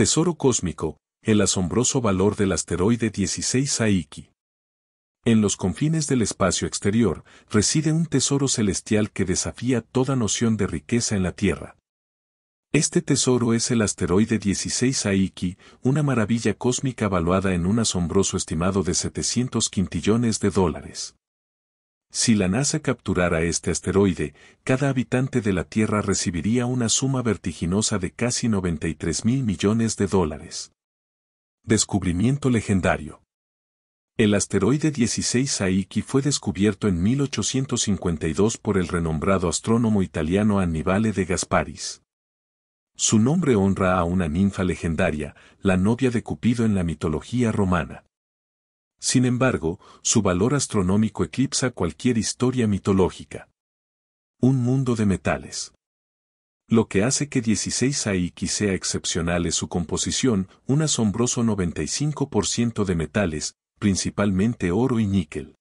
Tesoro cósmico, el asombroso valor del asteroide 16 Saiki. En los confines del espacio exterior reside un tesoro celestial que desafía toda noción de riqueza en la Tierra. Este tesoro es el asteroide 16 Aiki, una maravilla cósmica valuada en un asombroso estimado de 700 quintillones de dólares. Si la NASA capturara este asteroide, cada habitante de la Tierra recibiría una suma vertiginosa de casi 93 mil millones de dólares. Descubrimiento legendario. El asteroide 16 Aiki fue descubierto en 1852 por el renombrado astrónomo italiano Annibale de Gasparis. Su nombre honra a una ninfa legendaria, la novia de Cupido en la mitología romana. Sin embargo, su valor astronómico eclipsa cualquier historia mitológica. Un mundo de metales. Lo que hace que 16 ax sea excepcional es su composición, un asombroso 95% de metales, principalmente oro y níquel.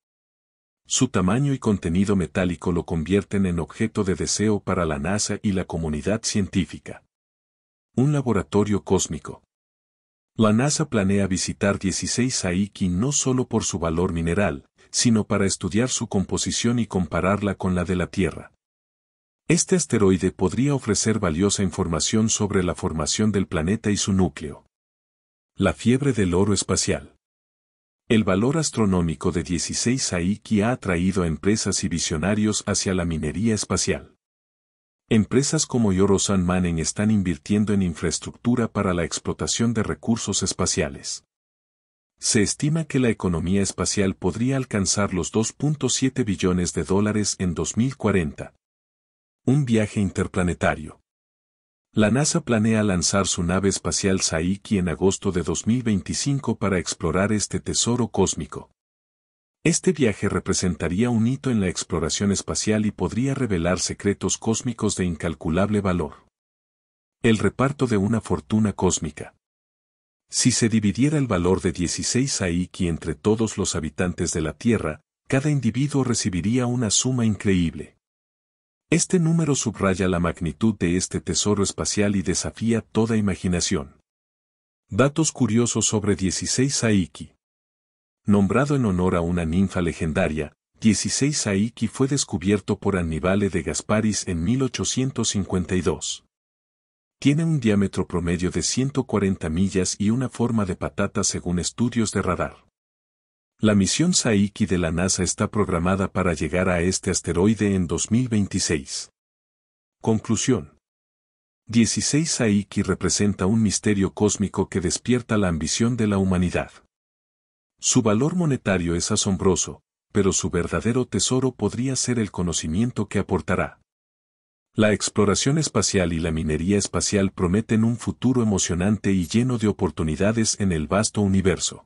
Su tamaño y contenido metálico lo convierten en objeto de deseo para la NASA y la comunidad científica. Un laboratorio cósmico. La NASA planea visitar 16 Aiki no solo por su valor mineral, sino para estudiar su composición y compararla con la de la Tierra. Este asteroide podría ofrecer valiosa información sobre la formación del planeta y su núcleo. La fiebre del oro espacial. El valor astronómico de 16 Aiki ha atraído a empresas y visionarios hacia la minería espacial. Empresas como Yorosan Manen están invirtiendo en infraestructura para la explotación de recursos espaciales. Se estima que la economía espacial podría alcanzar los 2.7 billones de dólares en 2040. Un viaje interplanetario. La NASA planea lanzar su nave espacial Saiki en agosto de 2025 para explorar este tesoro cósmico. Este viaje representaría un hito en la exploración espacial y podría revelar secretos cósmicos de incalculable valor. El reparto de una fortuna cósmica. Si se dividiera el valor de 16 Aiki entre todos los habitantes de la Tierra, cada individuo recibiría una suma increíble. Este número subraya la magnitud de este tesoro espacial y desafía toda imaginación. Datos curiosos sobre 16 Aiki nombrado en honor a una ninfa legendaria, 16 Saiki fue descubierto por Annibale de Gasparis en 1852. Tiene un diámetro promedio de 140 millas y una forma de patata según estudios de radar. La misión Saiki de la NASA está programada para llegar a este asteroide en 2026. Conclusión. 16 Saiki representa un misterio cósmico que despierta la ambición de la humanidad. Su valor monetario es asombroso, pero su verdadero tesoro podría ser el conocimiento que aportará. La exploración espacial y la minería espacial prometen un futuro emocionante y lleno de oportunidades en el vasto universo.